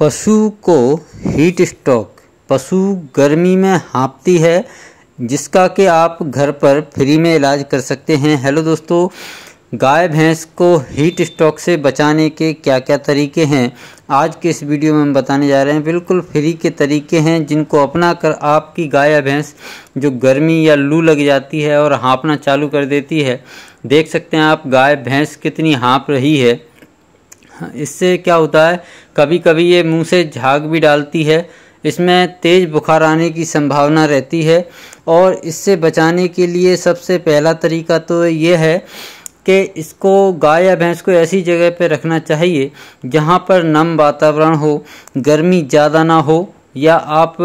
पशु को heat stroke पशु गर्मी में हाँपती है जिसका कि आप घर पर फ्री में इलाज कर सकते हैं हेलो दोस्तों गाय भैंस को हीट स्ट्रोक से बचाने के क्या क्या तरीके हैं आज के इस वीडियो में हम बताने जा रहे हैं बिल्कुल फ्री के तरीके हैं जिनको अपना कर आपकी गाय या भैंस जो गर्मी या लू लग जाती है और हाँपना चालू कर देती है देख सकते हैं आप गाय भैंस कितनी हाँप रही है इससे क्या होता है कभी कभी ये मुंह से झाग भी डालती है इसमें तेज़ बुखार आने की संभावना रहती है और इससे बचाने के लिए सबसे पहला तरीका तो ये है कि इसको गाय या भैंस को ऐसी जगह पर रखना चाहिए जहाँ पर नम वातावरण हो गर्मी ज़्यादा ना हो या आप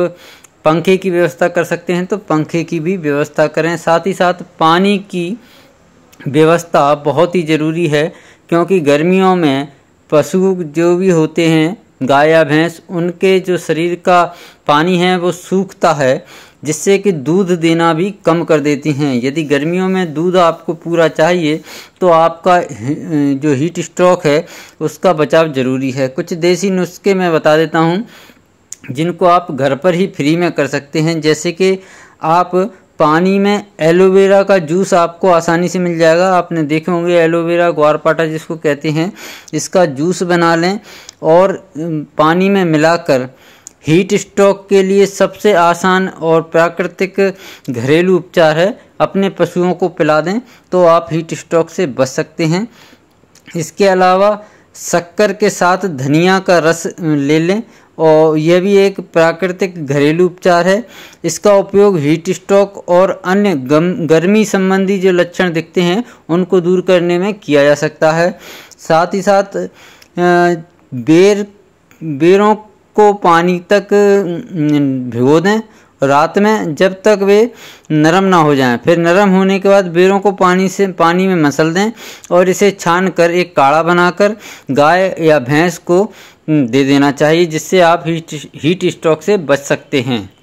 पंखे की व्यवस्था कर सकते हैं तो पंखे की भी व्यवस्था करें साथ ही साथ पानी की व्यवस्था बहुत ही ज़रूरी है क्योंकि गर्मियों में पशु जो भी होते हैं गाय या भैंस उनके जो शरीर का पानी है वो सूखता है जिससे कि दूध देना भी कम कर देती हैं यदि गर्मियों में दूध आपको पूरा चाहिए तो आपका जो हीट स्ट्रोक है उसका बचाव ज़रूरी है कुछ देसी नुस्खे मैं बता देता हूँ जिनको आप घर पर ही फ्री में कर सकते हैं जैसे कि आप पानी में एलोवेरा का जूस आपको आसानी से मिल जाएगा आपने देखे होंगे एलोवेरा ग्वारपाटा जिसको कहते हैं इसका जूस बना लें और पानी में मिलाकर हीट स्ट्रोक के लिए सबसे आसान और प्राकृतिक घरेलू उपचार है अपने पशुओं को पिला दें तो आप हीट स्ट्रोक से बच सकते हैं इसके अलावा शक्कर के साथ धनिया का रस ले लें और यह भी एक प्राकृतिक घरेलू उपचार है इसका उपयोग हीट स्ट्रोक और अन्य गम गर्मी संबंधी जो लक्षण दिखते हैं उनको दूर करने में किया जा सकता है साथ ही साथ बेर बेरों को पानी तक भिगो दें रात में जब तक वे नरम ना हो जाएं फिर नरम होने के बाद बेरों को पानी से पानी में मसल दें और इसे छान कर एक काढ़ा बनाकर गाय या भैंस को दे देना चाहिए जिससे आप हीट हीट स्ट्रोक से बच सकते हैं